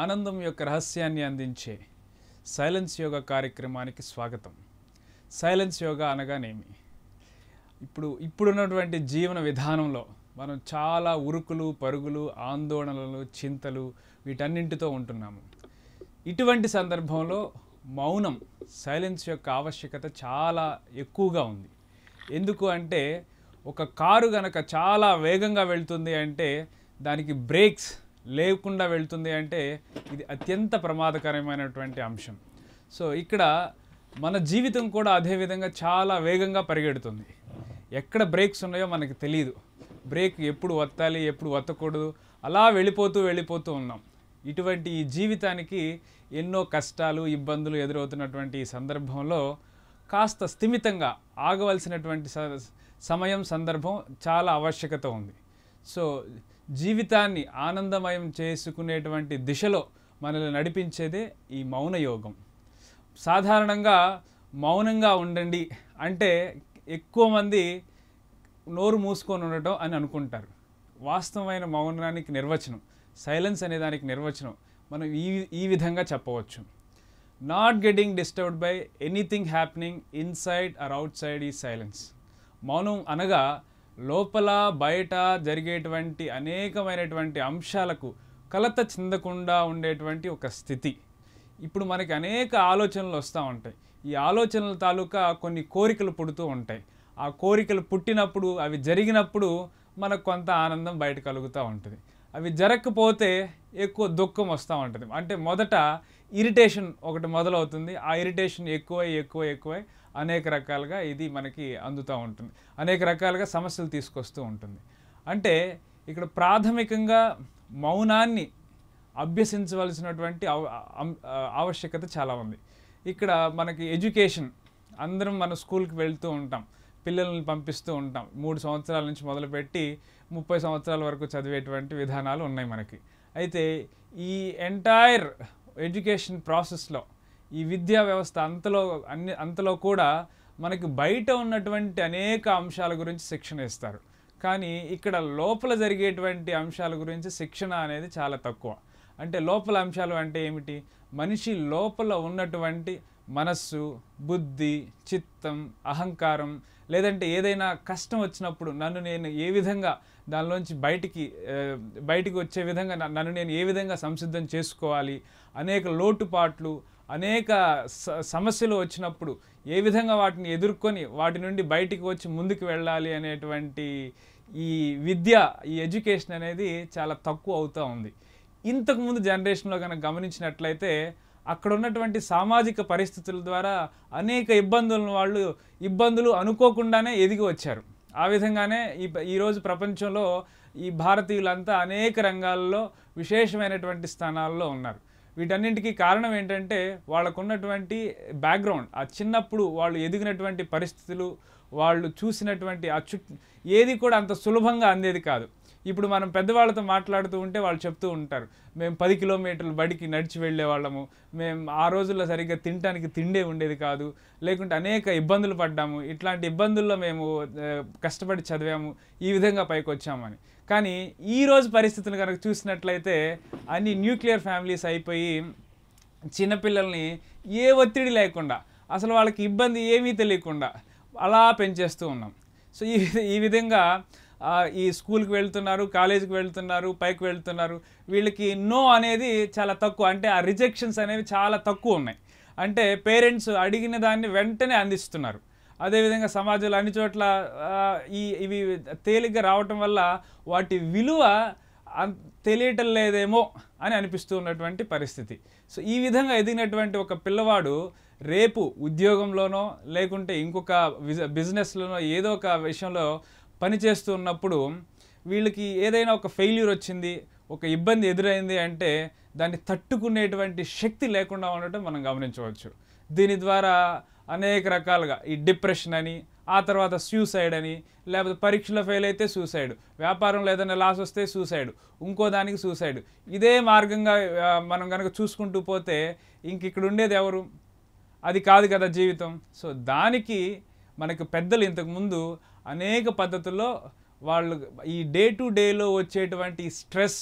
ఆనందం యొక్క రహస్యాన్ని అందించే సైలెన్స్ యోగ కార్యక్రమానికి స్వాగతం సైలెన్స్ యోగ అనగానేమి ఇప్పుడు ఇప్పుడున్నటువంటి జీవన విధానంలో మనం చాలా ఉరుకులు పరుగులు ఆందోళనలు చింతలు వీటన్నింటితో ఉంటున్నాము ఇటువంటి సందర్భంలో మౌనం సైలెన్స్ యొక్క ఆవశ్యకత చాలా ఎక్కువగా ఉంది ఎందుకు అంటే ఒక కారు గనక చాలా వేగంగా వెళ్తుంది అంటే దానికి బ్రేక్స్ లేకుండా వెళ్తుంది అంటే ఇది అత్యంత ప్రమాదకరమైనటువంటి అంశం సో ఇక్కడ మన జీవితం కూడా అదేవిధంగా చాలా వేగంగా పరిగెడుతుంది ఎక్కడ బ్రేక్స్ ఉన్నాయో మనకి తెలియదు బ్రేక్ ఎప్పుడు వత్తాలి ఎప్పుడు వత్తకూడదు అలా వెళ్ళిపోతూ వెళ్ళిపోతూ ఉన్నాం ఇటువంటి ఈ జీవితానికి ఎన్నో కష్టాలు ఇబ్బందులు ఎదురవుతున్నటువంటి ఈ సందర్భంలో కాస్త స్థిమితంగా ఆగవలసినటువంటి సమయం సందర్భం చాలా ఆవశ్యకత ఉంది సో జీవితాన్ని ఆనందమయం చేసుకునేటువంటి దిశలో మనల్ని నడిపించేదే ఈ మౌన యోగం సాధారణంగా మౌనంగా ఉండండి అంటే ఎక్కువ మంది నోరు మూసుకొని ఉండటం అని అనుకుంటారు వాస్తవమైన మౌనానికి నిర్వచనం సైలెన్స్ అనే దానికి నిర్వచనం మనం ఈ ఈ విధంగా చెప్పవచ్చు not getting disturbed by anything happening inside or outside ఈ సైలెన్స్ మౌనం అనగా లోపల బయట జరిగేటువంటి అనేకమైనటువంటి అంశాలకు కలత చెందకుండా ఉండేటువంటి ఒక స్థితి ఇప్పుడు మనకి అనేక ఆలోచనలు వస్తూ ఉంటాయి ఈ ఆలోచనల తాలూకా కొన్ని కోరికలు పుడుతూ ఉంటాయి ఆ కోరికలు పుట్టినప్పుడు అవి జరిగినప్పుడు మనకు కొంత ఆనందం బయట కలుగుతూ ఉంటుంది అవి జరగకపోతే ఎక్కువ దుఃఖం వస్తూ ఉంటుంది అంటే మొదట ఇరిటేషన్ ఒకటి మొదలవుతుంది ఆ ఇరిటేషన్ ఎక్కువై ఎక్కువ ఎక్కువై అనేక రకాలుగా ఇది మనకి అందుతూ ఉంటుంది అనేక రకాలుగా సమస్యలు తీసుకొస్తూ ఉంటుంది అంటే ఇక్కడ ప్రాథమికంగా మౌనాన్ని అభ్యసించవలసినటువంటి ఆవశ్యకత చాలా ఉంది ఇక్కడ మనకి ఎడ్యుకేషన్ అందరం మన స్కూల్కి వెళ్తూ ఉంటాం పిల్లల్ని పంపిస్తూ ఉంటాం మూడు సంవత్సరాల నుంచి మొదలుపెట్టి ముప్పై సంవత్సరాల వరకు చదివేటువంటి విధానాలు ఉన్నాయి మనకి అయితే ఈ ఎంటైర్ ఎడ్యుకేషన్ ప్రాసెస్లో ఈ విద్యా వ్యవస్థ అంతలో అన్ని అంతలో కూడా మనకి బయట ఉన్నటువంటి అనేక అంశాల గురించి శిక్షణ ఇస్తారు కానీ ఇక్కడ లోపల జరిగేటువంటి అంశాల గురించి శిక్షణ అనేది చాలా తక్కువ అంటే లోపల అంశాలు అంటే ఏమిటి మనిషి లోపల ఉన్నటువంటి మనస్సు బుద్ధి చిత్తం అహంకారం లేదంటే ఏదైనా కష్టం వచ్చినప్పుడు నన్ను నేను ఏ విధంగా దానిలోంచి బయటికి బయటికి వచ్చే విధంగా నన్ను నేను ఏ విధంగా సంసిద్ధం చేసుకోవాలి అనేక లోటుపాట్లు అనేక సమస్యలు వచ్చినప్పుడు ఏ విధంగా వాటిని ఎదుర్కొని వాటి నుండి బయటికి వచ్చి ముందుకు వెళ్ళాలి అనేటువంటి ఈ విద్య ఈ ఎడ్యుకేషన్ అనేది చాలా తక్కువ అవుతూ ఉంది ఇంతకుముందు జనరేషన్లో కనుక గమనించినట్లయితే అక్కడ ఉన్నటువంటి సామాజిక పరిస్థితుల ద్వారా అనేక ఇబ్బందులను వాళ్ళు ఇబ్బందులు అనుకోకుండానే ఎదిగి వచ్చారు ఆ విధంగానే ఈ ఈరోజు ప్రపంచంలో ఈ భారతీయులంతా అనేక రంగాల్లో విశేషమైనటువంటి స్థానాల్లో ఉన్నారు వీటన్నింటికి కారణం ఏంటంటే వాళ్ళకున్నటువంటి బ్యాక్గ్రౌండ్ ఆ చిన్నప్పుడు వాళ్ళు ఎదిగినటువంటి పరిస్థితులు వాళ్ళు చూసినటువంటి ఆ చుట్టూ ఏది కూడా అంత సులభంగా అందేది కాదు ఇప్పుడు మనం పెద్దవాళ్ళతో మాట్లాడుతూ ఉంటే వాళ్ళు చెప్తూ ఉంటారు మేము పది కిలోమీటర్లు బడికి నడిచి వెళ్ళేవాళ్ళము మేము ఆ రోజుల్లో సరిగ్గా తినడానికి తిండే ఉండేది కాదు లేకుంటే అనేక ఇబ్బందులు పడ్డాము ఇట్లాంటి ఇబ్బందుల్లో మేము కష్టపడి చదివాము ఈ విధంగా పైకి వచ్చామని కానీ ఈరోజు పరిస్థితులు కనుక చూసినట్లయితే అన్ని న్యూక్లియర్ ఫ్యామిలీస్ అయిపోయి చిన్నపిల్లల్ని ఏ ఒత్తిడి లేకుండా అసలు వాళ్ళకి ఇబ్బంది ఏమీ తెలియకుండా అలా పెంచేస్తూ ఉన్నాం సో ఈ ఈ విధంగా ఈ స్కూల్కి వెళ్తున్నారు కాలేజీకి వెళ్తున్నారు పైకి వెళ్తున్నారు వీళ్ళకి నో అనేది చాలా తక్కువ అంటే ఆ రిజెక్షన్స్ అనేవి చాలా తక్కువ ఉన్నాయి అంటే పేరెంట్స్ అడిగిన దాన్ని వెంటనే అందిస్తున్నారు అదేవిధంగా సమాజంలో అన్ని చోట్ల ఈ ఇవి తేలిగ్గా రావటం వల్ల వాటి విలువ తెలియటం లేదేమో అని అనిపిస్తూ ఉన్నటువంటి పరిస్థితి సో ఈ విధంగా ఎదిగినటువంటి ఒక పిల్లవాడు రేపు ఉద్యోగంలోనో లేకుంటే ఇంకొక బిజినెస్లోనో ఏదో ఒక విషయంలో ఉన్నప్పుడు వీళ్ళకి ఏదైనా ఒక ఫెయిల్యూర్ వచ్చింది ఒక ఇబ్బంది ఎదురైంది అంటే దాన్ని తట్టుకునేటువంటి శక్తి లేకుండా ఉండటం మనం గమనించవచ్చు దీని ద్వారా అనేక రకాలుగా ఈ డిప్రెషన్ అని ఆ తర్వాత సూసైడ్ అని లేకపోతే పరీక్షలో ఫెయిల్ అయితే సూసైడ్ వ్యాపారంలో ఏదైనా లాస్ వస్తే సూసైడ్ ఇంకో దానికి సూసైడ్ ఇదే మార్గంగా మనం కనుక చూసుకుంటూ పోతే ఇంక ఇక్కడ ఉండేది ఎవరు అది కాదు కదా జీవితం సో దానికి మనకు పెద్దలు ఇంతకుముందు అనేక పద్ధతుల్లో వాళ్ళు ఈ డే టు డేలో వచ్చేటువంటి స్ట్రెస్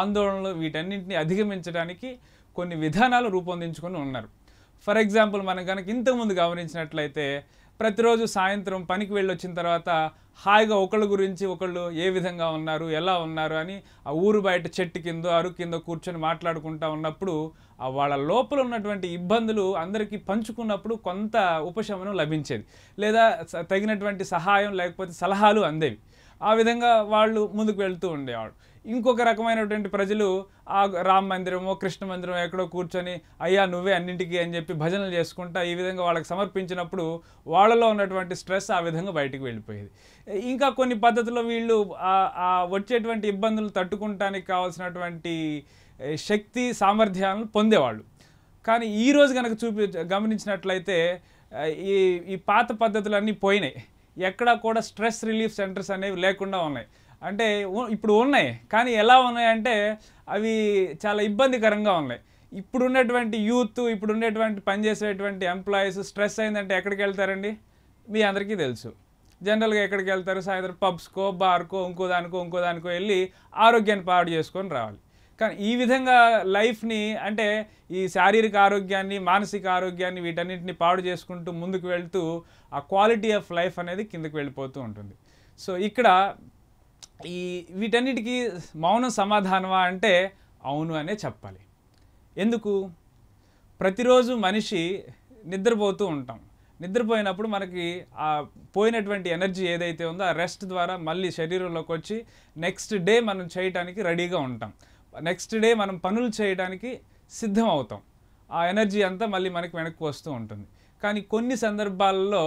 ఆందోళనలు వీటన్నింటినీ అధిగమించడానికి కొన్ని విధానాలు రూపొందించుకొని ఉన్నారు ఫర్ ఎగ్జాంపుల్ మనం కనుక ఇంతకుముందు గమనించినట్లయితే ప్రతిరోజు సాయంత్రం పనికి వెళ్ళొచ్చిన తర్వాత హాయిగా ఒకళ్ళ గురించి ఒకళ్ళు ఏ విధంగా ఉన్నారు ఎలా ఉన్నారు అని ఆ ఊరు బయట చెట్టు కింద అరుగు కింద కూర్చొని మాట్లాడుకుంటూ ఉన్నప్పుడు వాళ్ళ లోపల ఉన్నటువంటి ఇబ్బందులు అందరికీ పంచుకున్నప్పుడు కొంత ఉపశమనం లభించేది లేదా తగినటువంటి సహాయం లేకపోతే సలహాలు అందేవి ఆ విధంగా వాళ్ళు ముందుకు వెళ్తూ ఉండేవాడు ఇంకొక రకమైనటువంటి ప్రజలు ఆ రామ మందిరమో కృష్ణ మందిరం ఎక్కడో కూర్చొని అయ్యా నువ్వే అన్నింటికి అని చెప్పి భజనలు చేసుకుంటా ఈ విధంగా వాళ్ళకి సమర్పించినప్పుడు వాళ్ళలో ఉన్నటువంటి స్ట్రెస్ ఆ విధంగా బయటికి వెళ్ళిపోయేది ఇంకా కొన్ని పద్ధతుల్లో వీళ్ళు వచ్చేటువంటి ఇబ్బందులు తట్టుకుంటానికి కావాల్సినటువంటి శక్తి సామర్థ్యాలను పొందేవాళ్ళు కానీ ఈరోజు కనుక చూపి గమనించినట్లయితే ఈ ఈ పాత పద్ధతులన్నీ పోయినాయి ఎక్కడా కూడా స్ట్రెస్ రిలీఫ్ సెంటర్స్ అనేవి లేకుండా ఉన్నాయి అంటే ఇప్పుడు ఉన్నాయి కానీ ఎలా ఉన్నాయంటే అవి చాలా ఇబ్బందికరంగా ఉన్నాయి ఇప్పుడు ఉన్నటువంటి యూత్ ఇప్పుడు ఉండేటువంటి పనిచేసేటువంటి ఎంప్లాయీస్ స్ట్రెస్ అయిందంటే ఎక్కడికి వెళ్తారండి మీ అందరికీ తెలుసు జనరల్గా ఎక్కడికి వెళ్తారు సాయంత్రం పబ్స్కో బార్కో ఇంకో దానికో ఇంకో దానికో వెళ్ళి ఆరోగ్యాన్ని పాడు చేసుకొని రావాలి కానీ ఈ విధంగా లైఫ్ని అంటే ఈ శారీరక ఆరోగ్యాన్ని మానసిక ఆరోగ్యాన్ని వీటన్నింటిని పాడు చేసుకుంటూ ముందుకు వెళ్తూ ఆ క్వాలిటీ ఆఫ్ లైఫ్ అనేది కిందకు వెళ్ళిపోతూ ఉంటుంది సో ఇక్కడ ఈ వీటన్నిటికీ మౌనం సమాధానమా అంటే అవును అనే చెప్పాలి ఎందుకు ప్రతిరోజు మనిషి నిద్రపోతూ ఉంటాం నిద్రపోయినప్పుడు మనకి ఆ పోయినటువంటి ఎనర్జీ ఏదైతే ఉందో ఆ రెస్ట్ ద్వారా మళ్ళీ శరీరంలోకి వచ్చి నెక్స్ట్ డే మనం చేయటానికి రెడీగా ఉంటాం నెక్స్ట్ డే మనం పనులు చేయడానికి సిద్ధం అవుతాం ఆ ఎనర్జీ అంతా మళ్ళీ మనకి వెనక్కి వస్తూ ఉంటుంది కానీ కొన్ని సందర్భాల్లో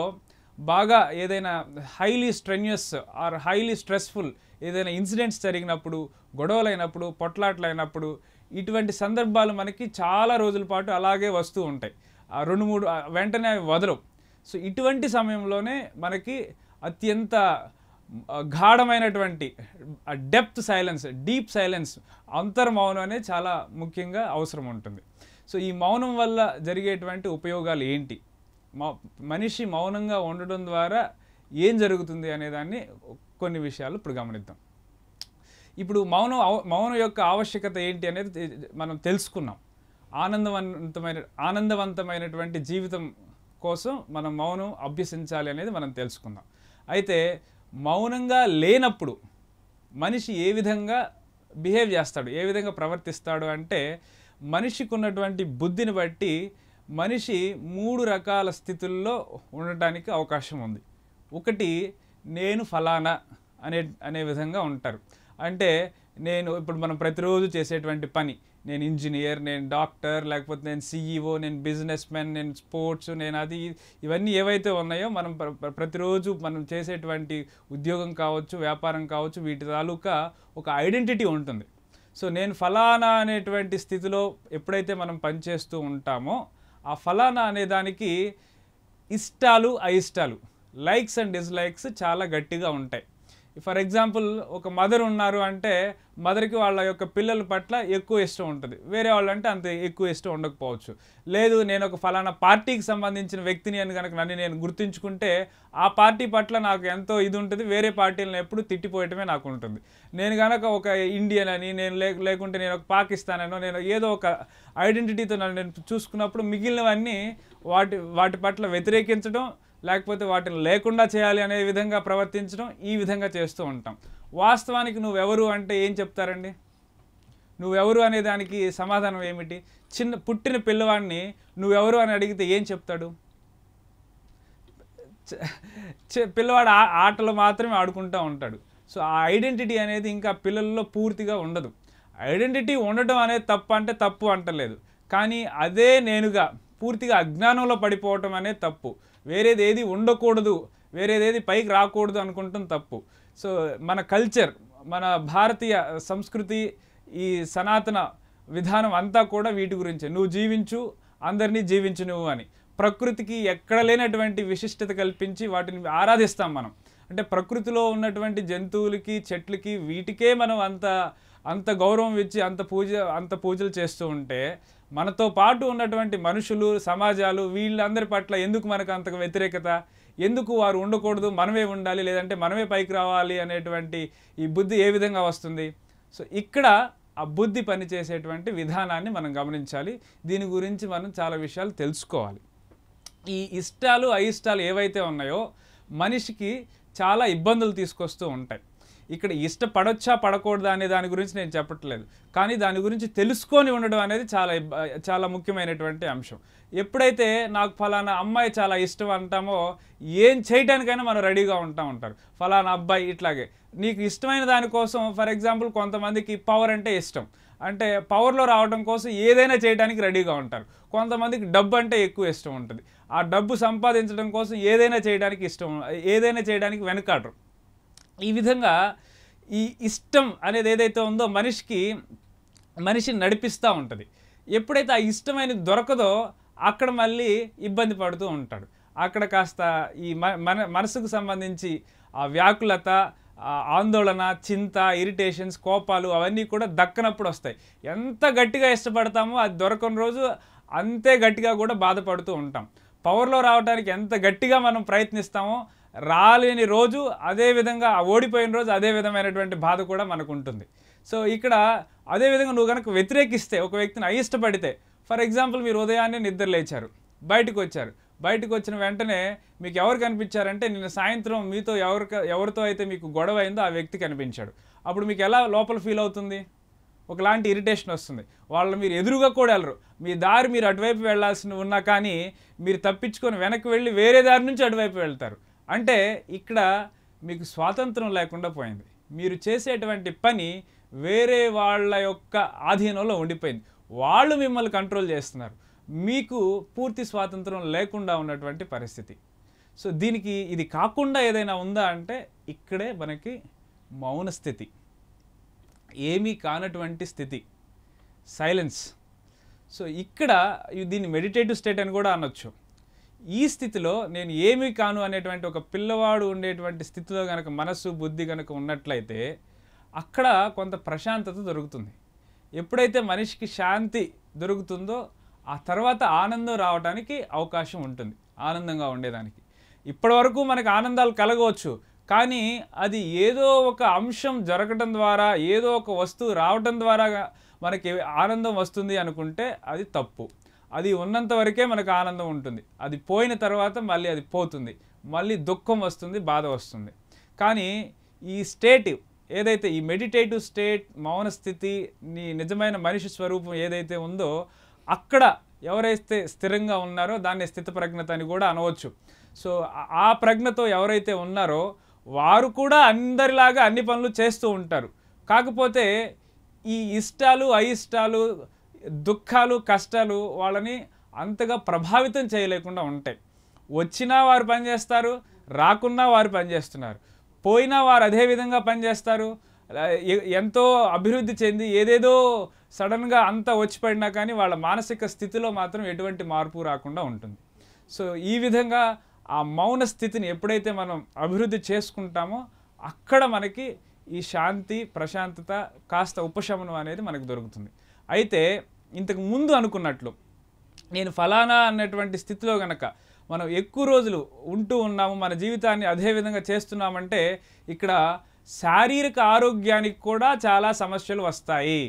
బాగా ఏదైనా highly strenuous or highly stressful ఏదైనా ఇన్సిడెంట్స్ జరిగినప్పుడు గొడవలైనప్పుడు పొట్లాట్లైనప్పుడు ఇటువంటి సందర్భాలు మనకి చాలా రోజుల పాటు అలాగే వస్తూ ఉంటాయి ఆ రెండు మూడు వెంటనే అవి వదలవు సో ఇటువంటి సమయంలోనే మనకి అత్యంత గాఢమైనటువంటి డెప్త్ సైలెన్స్ డీప్ సైలెన్స్ అంతర్మౌనం అనేది చాలా ముఖ్యంగా అవసరం ఉంటుంది సో ఈ మౌనం వల్ల జరిగేటువంటి ఉపయోగాలు ఏంటి మనిషి మౌనంగా ఉండడం ద్వారా ఏం జరుగుతుంది అనేదాన్ని కొన్ని విషయాలు ఇప్పుడు గమనిద్దాం ఇప్పుడు మౌనం మౌనం యొక్క ఆవశ్యకత ఏంటి అనేది మనం తెలుసుకున్నాం ఆనందవంతమైన ఆనందవంతమైనటువంటి జీవితం కోసం మనం మౌనం అభ్యసించాలి అనేది మనం తెలుసుకుందాం అయితే మౌనంగా లేనప్పుడు మనిషి ఏ విధంగా బిహేవ్ చేస్తాడు ఏ విధంగా ప్రవర్తిస్తాడు అంటే మనిషికి ఉన్నటువంటి బుద్ధిని బట్టి మనిషి మూడు రకాల స్థితుల్లో ఉండటానికి అవకాశం ఉంది ఒకటి నేను ఫలానా అనే అనే విధంగా ఉంటారు అంటే నేను ఇప్పుడు మనం ప్రతిరోజు చేసేటువంటి పని నేను ఇంజనీర్ నేను డాక్టర్ లేకపోతే నేను సీఈఓ నేను బిజినెస్ మ్యాన్ నేను స్పోర్ట్స్ నేను అది ఇవన్నీ ఏవైతే ఉన్నాయో మనం ప్రతిరోజు మనం చేసేటువంటి ఉద్యోగం కావచ్చు వ్యాపారం కావచ్చు వీటి తాలూకా ఒక ఐడెంటిటీ ఉంటుంది సో నేను ఫలానా అనేటువంటి స్థితిలో ఎప్పుడైతే మనం పనిచేస్తూ ఉంటామో ఆ ఫలానా అనేదానికి ఇష్టాలు అయిష్టాలు లైక్స్ అండ్ డిస్లైక్స్ చాలా గట్టిగా ఉంటాయి ఫర్ ఎగ్జాంపుల్ ఒక మదర్ ఉన్నారు అంటే మదర్కి వాళ్ళ యొక్క పిల్లల పట్ల ఎక్కువ ఇష్టం ఉంటుంది వేరే వాళ్ళంటే అంత ఎక్కువ ఇష్టం ఉండకపోవచ్చు లేదు నేను ఒక ఫలానా పార్టీకి సంబంధించిన వ్యక్తిని అని కనుక నన్ను నేను గుర్తుంచుకుంటే ఆ పార్టీ పట్ల నాకు ఎంతో ఇది ఉంటుంది వేరే పార్టీలను ఎప్పుడు తిట్టిపోయటమే నాకు ఉంటుంది నేను కనుక ఒక ఇండియన్ అని నేను లేకుంటే నేను ఒక పాకిస్తాన్ అనో నేను ఏదో ఒక ఐడెంటిటీతో నన్ను నేను చూసుకున్నప్పుడు మిగిలినవన్నీ వాటి వాటి పట్ల వ్యతిరేకించడం లేకపోతే వాటిని లేకుండా చేయాలి అనే విధంగా ప్రవర్తించడం ఈ విధంగా చేస్తూ ఉంటాం వాస్తవానికి నువ్వెవరు అంటే ఏం చెప్తారండి నువ్వెవరు అనే దానికి సమాధానం ఏమిటి చిన్న పుట్టిన పిల్లవాడిని నువ్వెవరు అని అడిగితే ఏం చెప్తాడు పిల్లవాడు ఆటలు మాత్రమే ఆడుకుంటూ ఉంటాడు సో ఆ ఐడెంటిటీ అనేది ఇంకా పిల్లల్లో పూర్తిగా ఉండదు ఐడెంటిటీ ఉండటం అనేది తప్పు అంటే తప్పు అంటలేదు కానీ అదే నేనుగా పూర్తిగా అజ్ఞానంలో పడిపోవటం అనేది తప్పు వేరేది ఏది ఉండకూడదు వేరేది ఏది పైకి రాకూడదు అనుకుంటాం తప్పు సో మన కల్చర్ మన భారతీయ సంస్కృతి ఈ సనాతన విధానం అంతా కూడా వీటి గురించే నువ్వు జీవించు అందరినీ జీవించు నువ్వు అని ప్రకృతికి ఎక్కడ లేనటువంటి విశిష్టత కల్పించి వాటిని ఆరాధిస్తాం మనం అంటే ప్రకృతిలో ఉన్నటువంటి జంతువులకి చెట్లకి వీటికే మనం అంత అంత గౌరవం ఇచ్చి అంత పూజ అంత పూజలు చేస్తూ ఉంటే మనతో పాటు ఉన్నటువంటి మనుషులు సమాజాలు వీళ్ళందరి పట్ల ఎందుకు మనకు అంత వ్యతిరేకత ఎందుకు వారు ఉండకూడదు మనమే ఉండాలి లేదంటే మనమే పైకి రావాలి అనేటువంటి ఈ బుద్ధి ఏ విధంగా వస్తుంది సో ఇక్కడ ఆ బుద్ధి పనిచేసేటువంటి విధానాన్ని మనం గమనించాలి దీని గురించి మనం చాలా విషయాలు తెలుసుకోవాలి ఈ ఇష్టాలు అయిష్టాలు ఏవైతే ఉన్నాయో మనిషికి చాలా ఇబ్బందులు తీసుకొస్తూ ఉంటాయి ఇక్కడ ఇష్టపడొచ్చా పడకూడదా అనే దాని గురించి నేను చెప్పట్లేదు కానీ దాని గురించి తెలుసుకొని ఉండడం అనేది చాలా చాలా ముఖ్యమైనటువంటి అంశం ఎప్పుడైతే నాకు ఫలానా అమ్మాయి చాలా ఇష్టం అంటామో ఏం చేయడానికైనా మనం రెడీగా ఉంటా ఉంటారు ఫలానా అబ్బాయి ఇట్లాగే నీకు ఇష్టమైన దానికోసం ఫర్ ఎగ్జాంపుల్ కొంతమందికి పవర్ అంటే ఇష్టం అంటే పవర్లో రావడం కోసం ఏదైనా చేయడానికి రెడీగా ఉంటారు కొంతమందికి డబ్బు అంటే ఎక్కువ ఇష్టం ఉంటుంది ఆ డబ్బు సంపాదించడం కోసం ఏదైనా చేయడానికి ఇష్టం ఏదైనా చేయడానికి వెనకాడరు ఈ విధంగా ఈ ఇష్టం అనేది ఏదైతే ఉందో మనిషికి మనిషిని నడిపిస్తూ ఉంటుంది ఎప్పుడైతే ఆ ఇష్టమైనది దొరకదో అక్కడ మళ్ళీ ఇబ్బంది పడుతూ ఉంటాడు అక్కడ కాస్త ఈ మన మనసుకు సంబంధించి ఆ వ్యాకులత ఆందోళన చింత ఇరిటేషన్స్ కోపాలు అవన్నీ కూడా దక్కనప్పుడు వస్తాయి ఎంత గట్టిగా ఇష్టపడతామో అది దొరకని రోజు అంతే గట్టిగా కూడా బాధపడుతూ ఉంటాం పవర్లో రావడానికి ఎంత గట్టిగా మనం ప్రయత్నిస్తామో రాలేని రోజు అదేవిధంగా ఓడిపోయిన రోజు అదే విధమైనటువంటి బాధ కూడా మనకు ఉంటుంది సో ఇక్కడ అదేవిధంగా నువ్వు కనుక వ్యతిరేకిస్తే ఒక వ్యక్తిని అయిష్టపడితే ఫర్ ఎగ్జాంపుల్ మీరు ఉదయాన్నే నిద్ర లేచారు బయటకు వచ్చారు బయటకు వచ్చిన వెంటనే మీకు ఎవరు కనిపించారంటే నిన్న సాయంత్రం మీతో ఎవరు ఎవరితో అయితే మీకు గొడవ అయిందో ఆ వ్యక్తి కనిపించాడు అప్పుడు మీకు ఎలా లోపల ఫీల్ అవుతుంది ఒకలాంటి ఇరిటేషన్ వస్తుంది వాళ్ళు మీరు ఎదురుగా కూడా వెళ్ళరు మీ దారి మీరు అటువైపు వెళ్ళాల్సి ఉన్నా కానీ మీరు తప్పించుకొని వెనక్కి వెళ్ళి వేరే దారి నుంచి అటువైపు వెళ్తారు అంటే ఇక్కడ మీకు స్వాతంత్రం లేకుండా పోయింది మీరు చేసేటువంటి పని వేరే వాళ్ళ యొక్క ఆధీనంలో ఉండిపోయింది వాళ్ళు మిమ్మల్ని కంట్రోల్ చేస్తున్నారు మీకు పూర్తి స్వాతంత్రం లేకుండా ఉన్నటువంటి పరిస్థితి సో దీనికి ఇది కాకుండా ఏదైనా ఉందా అంటే ఇక్కడే మనకి మౌన స్థితి ఏమీ కానటువంటి స్థితి సైలెన్స్ సో ఇక్కడ దీన్ని మెడిటేటివ్ స్టేట్ అని కూడా అనొచ్చు ఈ స్థితిలో నేను ఏమి కాను అనేటువంటి ఒక పిల్లవాడు ఉండేటువంటి స్థితిలో కనుక మనస్సు బుద్ధి కనుక ఉన్నట్లయితే అక్కడ కొంత ప్రశాంతత దొరుకుతుంది ఎప్పుడైతే మనిషికి శాంతి దొరుకుతుందో ఆ తర్వాత ఆనందం రావడానికి అవకాశం ఉంటుంది ఆనందంగా ఉండేదానికి ఇప్పటివరకు మనకు ఆనందాలు కలగవచ్చు కానీ అది ఏదో ఒక అంశం జరగటం ద్వారా ఏదో ఒక వస్తువు రావటం ద్వారా మనకి ఆనందం వస్తుంది అనుకుంటే అది తప్పు అది ఉన్నంత వరకే మనకు ఆనందం ఉంటుంది అది పోయిన తర్వాత మళ్ళీ అది పోతుంది మళ్ళీ దుఃఖం వస్తుంది బాధ వస్తుంది కానీ ఈ స్టేట్ ఏదైతే ఈ మెడిటేటివ్ స్టేట్ మౌన స్థితి నీ నిజమైన మనిషి స్వరూపం ఏదైతే ఉందో అక్కడ ఎవరైతే స్థిరంగా ఉన్నారో దాన్ని ప్రజ్ఞత అని కూడా అనవచ్చు సో ఆ ప్రజ్ఞతో ఎవరైతే ఉన్నారో వారు కూడా అందరిలాగా అన్ని పనులు చేస్తూ ఉంటారు కాకపోతే ఈ ఇష్టాలు అయిష్టాలు దుఃఖాలు కష్టాలు వాళ్ళని అంతగా ప్రభావితం చేయలేకుండా ఉంటాయి వచ్చినా వారు పనిచేస్తారు రాకున్నా వారు పనిచేస్తున్నారు పోయినా వారు అదే విధంగా పనిచేస్తారు ఎంతో అభివృద్ధి చెంది ఏదేదో సడన్గా అంతా వచ్చి పడినా కానీ వాళ్ళ మానసిక స్థితిలో మాత్రం ఎటువంటి మార్పు రాకుండా ఉంటుంది సో ఈ విధంగా ఆ మౌన స్థితిని ఎప్పుడైతే మనం అభివృద్ధి చేసుకుంటామో అక్కడ మనకి ఈ శాంతి ప్రశాంతత కాస్త ఉపశమనం అనేది మనకు దొరుకుతుంది అయితే ఇంతకు ముందు అనుకున్నట్లు నేను ఫలానా అన్నటువంటి స్థితిలో గనక మనం ఎక్కువ రోజులు ఉంటూ ఉన్నాము మన జీవితాన్ని అదేవిధంగా చేస్తున్నామంటే ఇక్కడ శారీరక ఆరోగ్యానికి కూడా చాలా సమస్యలు వస్తాయి